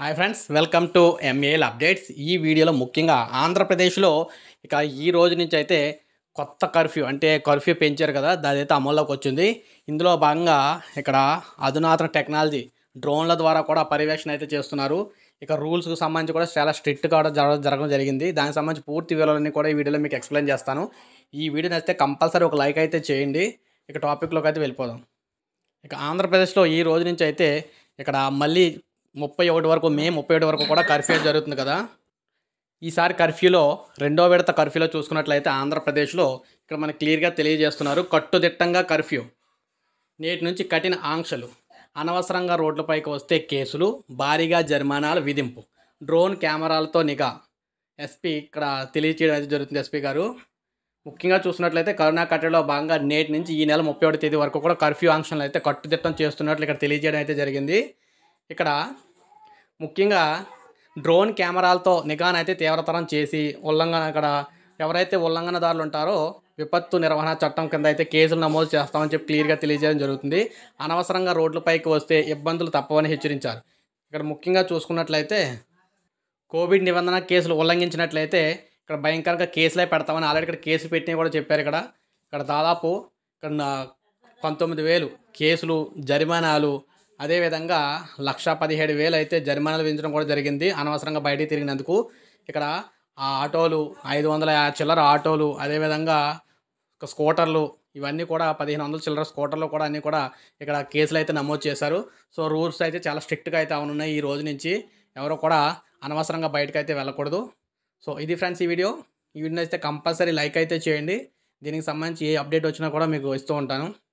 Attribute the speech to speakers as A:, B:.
A: hi friends welcome to MAL updates ఈ వీడియోలో ముఖ్యంగా ఆంధ్రప్రదేశ్లో ఇక ఈ రోజు నుంచి అయితే కొత్త కర్ఫ్యూ అంటే కర్ఫ్యూ పెంచారు కదా అయితే అమల్లోకి వచ్చింది ఇందులో భాగంగా ఇక్కడ అధునాతన టెక్నాలజీ డ్రోన్ల ద్వారా కూడా పర్యవేక్షణ అయితే చేస్తున్నారు ఇక రూల్స్కి సంబంధించి కూడా చాలా స్ట్రిక్ట్ కూడా జరగడం జరిగింది దానికి సంబంధించి పూర్తి వివరాలన్నీ కూడా ఈ వీడియోలో మీకు ఎక్స్ప్లెయిన్ చేస్తాను ఈ వీడియో నచ్చితే కంపల్సరీ ఒక లైక్ అయితే చేయండి ఇక టాపిక్లోకి అయితే వెళ్ళిపోదాం ఇక ఆంధ్రప్రదేశ్లో ఈ రోజు నుంచి అయితే ఇక్కడ మళ్ళీ ముప్పై ఒకటి వరకు మే ముప్పై ఒకటి వరకు కూడా కర్ఫ్యూ జరుగుతుంది కదా ఈసారి కర్ఫ్యూలో రెండో విడత కర్ఫ్యూలో చూసుకున్నట్లయితే ఆంధ్రప్రదేశ్లో ఇక్కడ మనకు క్లియర్గా తెలియజేస్తున్నారు కట్టుదిట్టంగా కర్ఫ్యూ నేటి నుంచి కఠిన ఆంక్షలు అనవసరంగా రోడ్లపైకి వస్తే కేసులు భారీగా జరిమానాలు విధింపు డ్రోన్ కెమెరాలతో నిఘా ఎస్పీ ఇక్కడ తెలియచేయడం అయితే జరుగుతుంది ఎస్పీ గారు ముఖ్యంగా చూసినట్లయితే కరోనా కట్టడిలో భాగంగా నేటి నుంచి ఈ నెల ముప్పై తేదీ వరకు కూడా కర్ఫ్యూ ఆంక్షలు అయితే కట్టుదిట్టం చేస్తున్నట్లు ఇక్కడ తెలియజేయడం అయితే జరిగింది ఇక్కడ ముఖ్యంగా డ్రోన్ కెమెరాలతో నిఘాను అయితే తీవ్రతరం చేసి ఉల్లంఘన ఇక్కడ ఎవరైతే ఉల్లంఘనదారులు ఉంటారో విపత్తు నిర్వహణ చట్టం కింద అయితే కేసులు నమోదు చేస్తామని చెప్పి క్లియర్గా తెలియజేయడం జరుగుతుంది అనవసరంగా రోడ్లపైకి వస్తే ఇబ్బందులు తప్పవని హెచ్చరించారు ఇక్కడ ముఖ్యంగా చూసుకున్నట్లయితే కోవిడ్ నిబంధన కేసులు ఉల్లంఘించినట్లయితే ఇక్కడ భయంకరంగా కేసులే పెడతామని ఆల్రెడీ ఇక్కడ కేసు పెట్టినవి కూడా చెప్పారు ఇక్కడ ఇక్కడ దాదాపు ఇక్కడ పంతొమ్మిది వేలు కేసులు జరిమానాలు అదేవిధంగా లక్ష పదిహేడు వేలు అయితే జరిమానాలు విధించడం కూడా జరిగింది అనవసరంగా బయటికి తిరిగినందుకు ఇక్కడ ఆ ఆటోలు ఐదు వందల చిల్లర ఆటోలు అదేవిధంగా స్కూటర్లు ఇవన్నీ కూడా పదిహేను వందల చిల్లర స్కూటర్లు కూడా అన్నీ కూడా ఇక్కడ కేసులు అయితే నమోదు చేశారు సో రూల్స్ అయితే చాలా స్ట్రిక్ట్గా అయితే ఉన్నాయి ఈ రోజు నుంచి ఎవరో కూడా అనవసరంగా బయటకు అయితే వెళ్ళకూడదు సో ఇది ఫ్రెండ్స్ ఈ వీడియో ఈ వీడియో అయితే కంపల్సరీ లైక్ అయితే చేయండి దీనికి సంబంధించి ఏ అప్డేట్ వచ్చినా కూడా మీకు ఇస్తూ ఉంటాను